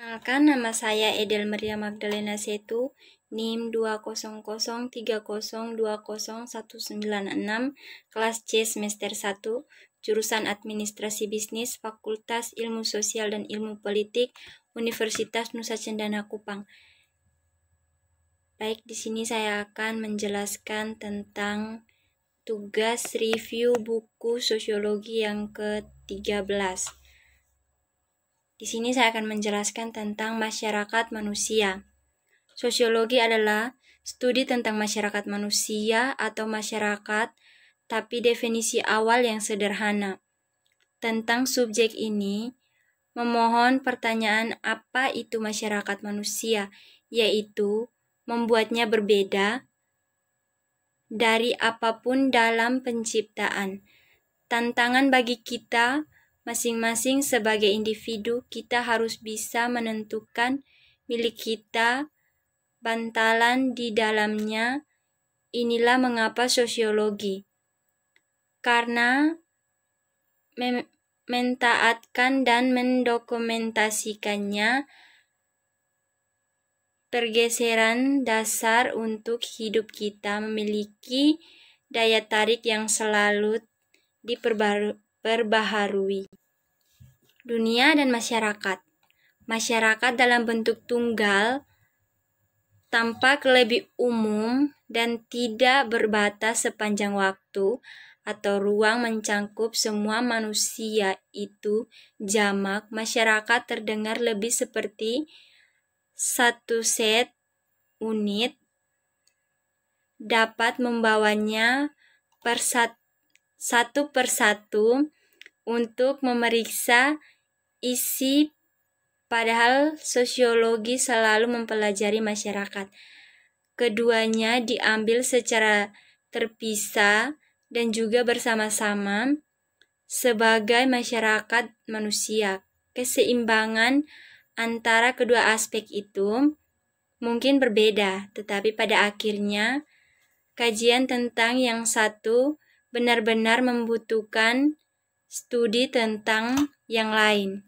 Perkenalkan nama saya Edel Maria Magdalena Setu, NIM 2003020196, kelas C semester 1, jurusan Administrasi Bisnis, Fakultas Ilmu Sosial dan Ilmu Politik, Universitas Nusa Cendana Kupang. Baik, di sini saya akan menjelaskan tentang tugas review buku sosiologi yang ke-13. Di sini saya akan menjelaskan tentang masyarakat manusia. Sosiologi adalah studi tentang masyarakat manusia atau masyarakat, tapi definisi awal yang sederhana. Tentang subjek ini, memohon pertanyaan apa itu masyarakat manusia, yaitu membuatnya berbeda dari apapun dalam penciptaan. Tantangan bagi kita Masing-masing sebagai individu kita harus bisa menentukan milik kita, bantalan di dalamnya. Inilah mengapa sosiologi. Karena mem mentaatkan dan mendokumentasikannya pergeseran dasar untuk hidup kita memiliki daya tarik yang selalu diperbarui Perbaharui Dunia dan masyarakat Masyarakat dalam bentuk tunggal tampak lebih umum dan tidak berbatas sepanjang waktu atau ruang mencangkup semua manusia itu jamak masyarakat terdengar lebih seperti satu set unit dapat membawanya persat satu persatu untuk memeriksa isi padahal sosiologi selalu mempelajari masyarakat. Keduanya diambil secara terpisah dan juga bersama-sama sebagai masyarakat manusia. Keseimbangan antara kedua aspek itu mungkin berbeda, tetapi pada akhirnya kajian tentang yang satu benar-benar membutuhkan studi tentang yang lain.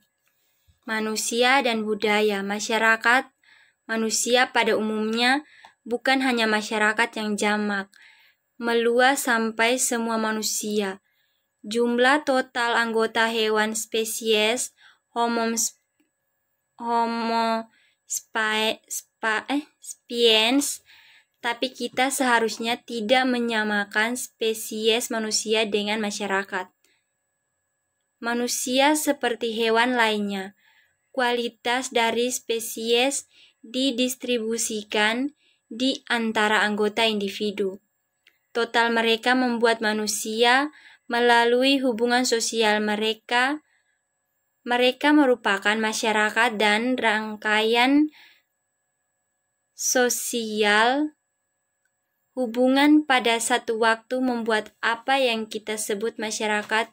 Manusia dan budaya masyarakat, manusia pada umumnya bukan hanya masyarakat yang jamak, meluas sampai semua manusia. Jumlah total anggota hewan spesies Homo Homo spa, spa, eh, spiens tapi kita seharusnya tidak menyamakan spesies manusia dengan masyarakat. Manusia seperti hewan lainnya, kualitas dari spesies didistribusikan di antara anggota individu. Total mereka membuat manusia melalui hubungan sosial mereka. Mereka merupakan masyarakat dan rangkaian sosial Hubungan pada satu waktu membuat apa yang kita sebut masyarakat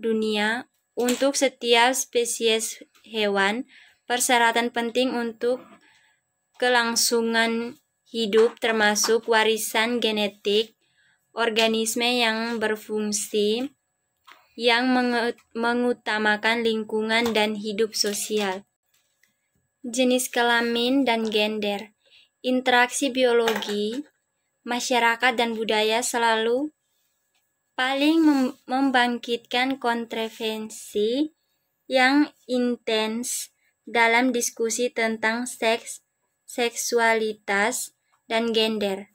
dunia untuk setiap spesies hewan persyaratan penting untuk kelangsungan hidup termasuk warisan genetik organisme yang berfungsi yang mengutamakan lingkungan dan hidup sosial. Jenis kelamin dan gender. Interaksi biologi masyarakat dan budaya selalu paling membangkitkan kontroversi yang intens dalam diskusi tentang seks, seksualitas, dan gender.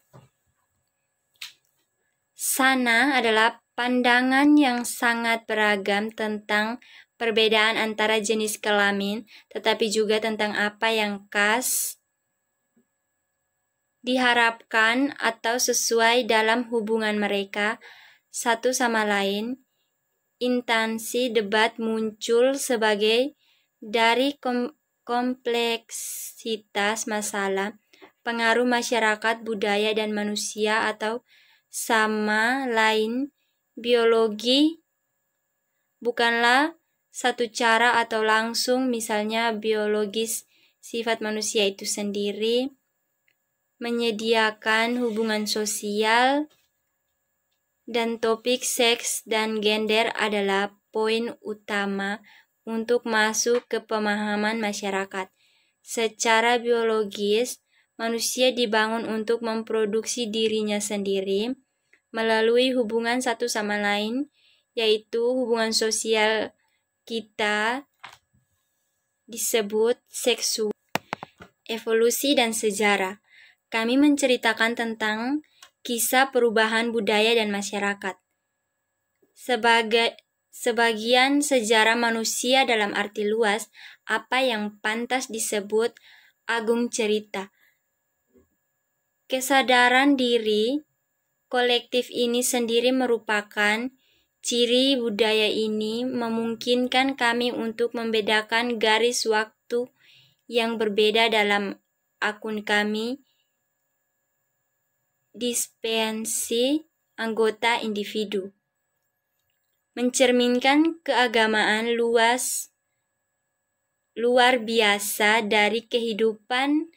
Sana adalah pandangan yang sangat beragam tentang perbedaan antara jenis kelamin, tetapi juga tentang apa yang khas diharapkan atau sesuai dalam hubungan mereka satu sama lain, intansi debat muncul sebagai dari kom kompleksitas masalah, pengaruh masyarakat, budaya, dan manusia atau sama lain biologi bukanlah satu cara atau langsung misalnya biologis sifat manusia itu sendiri menyediakan hubungan sosial, dan topik seks dan gender adalah poin utama untuk masuk ke pemahaman masyarakat. Secara biologis, manusia dibangun untuk memproduksi dirinya sendiri melalui hubungan satu sama lain, yaitu hubungan sosial kita disebut seksual, evolusi, dan sejarah kami menceritakan tentang kisah perubahan budaya dan masyarakat. Sebagai sebagian sejarah manusia dalam arti luas, apa yang pantas disebut agung cerita. Kesadaran diri kolektif ini sendiri merupakan ciri budaya ini memungkinkan kami untuk membedakan garis waktu yang berbeda dalam akun kami dispensi anggota individu, mencerminkan keagamaan luas luar biasa dari kehidupan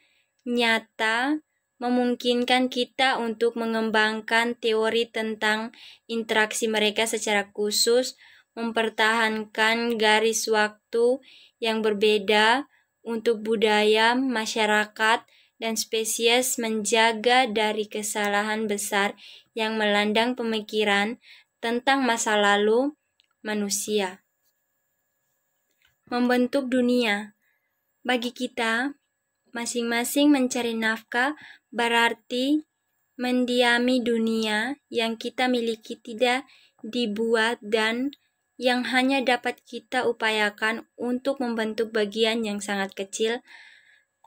nyata memungkinkan kita untuk mengembangkan teori tentang interaksi mereka secara khusus, mempertahankan garis waktu yang berbeda untuk budaya, masyarakat, dan spesies menjaga dari kesalahan besar yang melandang pemikiran tentang masa lalu manusia. Membentuk dunia bagi kita, masing-masing mencari nafkah berarti mendiami dunia yang kita miliki tidak dibuat dan yang hanya dapat kita upayakan untuk membentuk bagian yang sangat kecil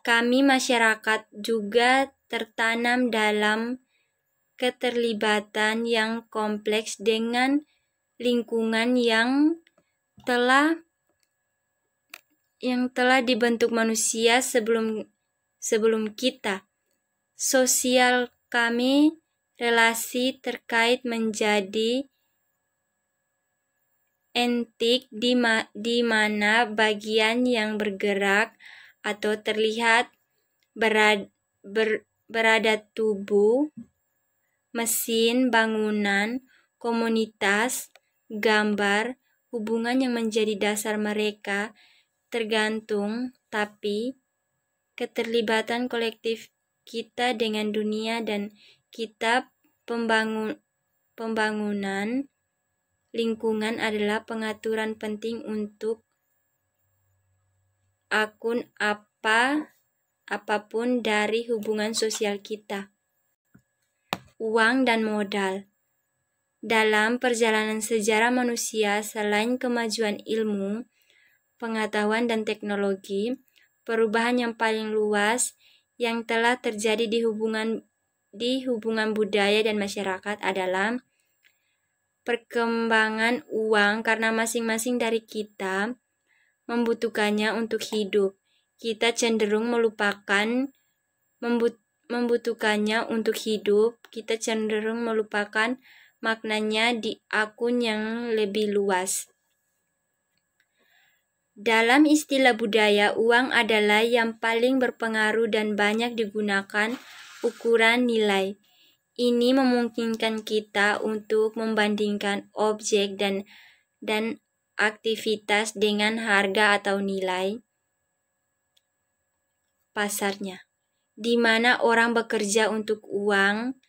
kami masyarakat juga tertanam dalam keterlibatan yang kompleks dengan lingkungan yang telah yang telah dibentuk manusia sebelum sebelum kita. Sosial kami relasi terkait menjadi entik di, ma di mana bagian yang bergerak atau terlihat berada, ber, berada tubuh, mesin, bangunan, komunitas, gambar, hubungan yang menjadi dasar mereka tergantung, tapi keterlibatan kolektif kita dengan dunia dan kita pembangun, pembangunan lingkungan adalah pengaturan penting untuk akun apa apapun dari hubungan sosial kita. Uang dan modal. Dalam perjalanan sejarah manusia, selain kemajuan ilmu, pengetahuan dan teknologi, perubahan yang paling luas yang telah terjadi di hubungan di hubungan budaya dan masyarakat adalah perkembangan uang karena masing-masing dari kita membutuhkannya untuk hidup. Kita cenderung melupakan membut membutuhkannya untuk hidup. Kita cenderung melupakan maknanya di akun yang lebih luas. Dalam istilah budaya, uang adalah yang paling berpengaruh dan banyak digunakan ukuran nilai. Ini memungkinkan kita untuk membandingkan objek dan dan aktivitas dengan harga atau nilai pasarnya, di mana orang bekerja untuk uang.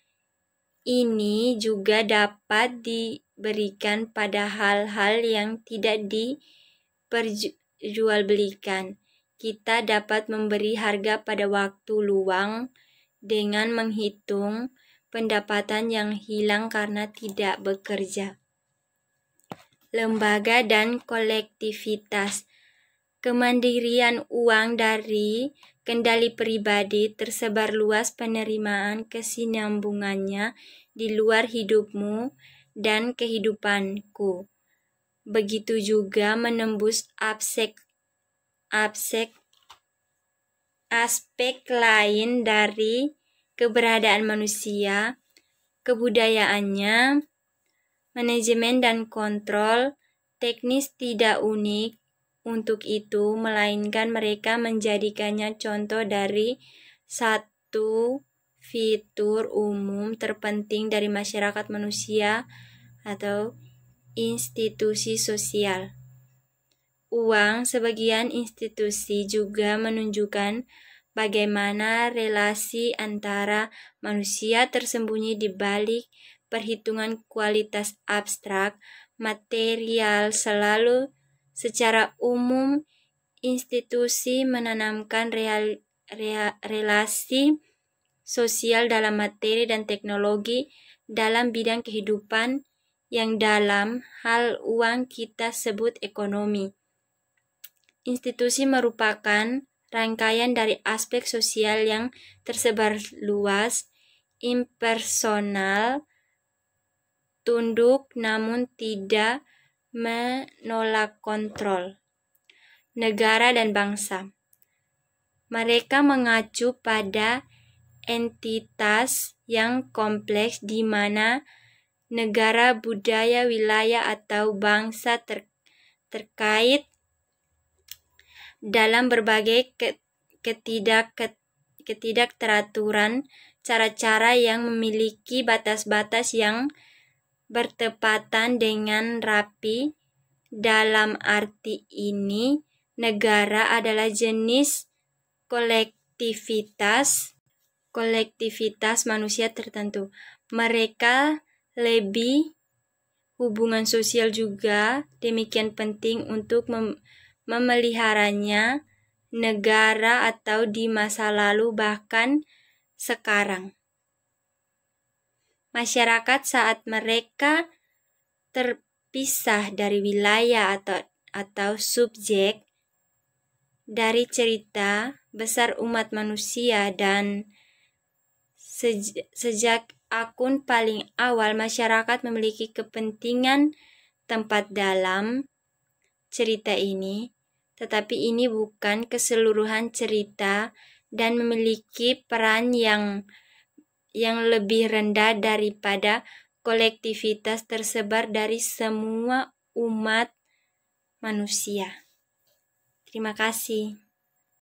Ini juga dapat diberikan pada hal-hal yang tidak diperjualbelikan. Kita dapat memberi harga pada waktu luang dengan menghitung pendapatan yang hilang karena tidak bekerja lembaga dan kolektivitas. Kemandirian uang dari kendali pribadi tersebar luas penerimaan kesinambungannya di luar hidupmu dan kehidupanku. Begitu juga menembus absek absek aspek lain dari keberadaan manusia, kebudayaannya, manajemen dan kontrol teknis tidak unik untuk itu, melainkan mereka menjadikannya contoh dari satu fitur umum terpenting dari masyarakat manusia atau institusi sosial. Uang sebagian institusi juga menunjukkan bagaimana relasi antara manusia tersembunyi di balik perhitungan kualitas abstrak, material selalu secara umum institusi menanamkan real, real, relasi sosial dalam materi dan teknologi dalam bidang kehidupan yang dalam hal uang kita sebut ekonomi. Institusi merupakan rangkaian dari aspek sosial yang tersebar luas, impersonal, tunduk namun tidak menolak kontrol negara dan bangsa. Mereka mengacu pada entitas yang kompleks di mana negara, budaya, wilayah, atau bangsa ter terkait dalam berbagai ke ketidak ke ketidakteraturan cara-cara yang memiliki batas-batas yang bertepatan dengan rapi. Dalam arti ini, negara adalah jenis kolektivitas kolektivitas manusia tertentu. Mereka lebih hubungan sosial juga demikian penting untuk mem memeliharanya negara atau di masa lalu bahkan sekarang masyarakat saat mereka terpisah dari wilayah atau atau subjek dari cerita besar umat manusia dan sejak akun paling awal masyarakat memiliki kepentingan tempat dalam cerita ini tetapi ini bukan keseluruhan cerita dan memiliki peran yang yang lebih rendah daripada kolektivitas tersebar dari semua umat manusia. Terima kasih.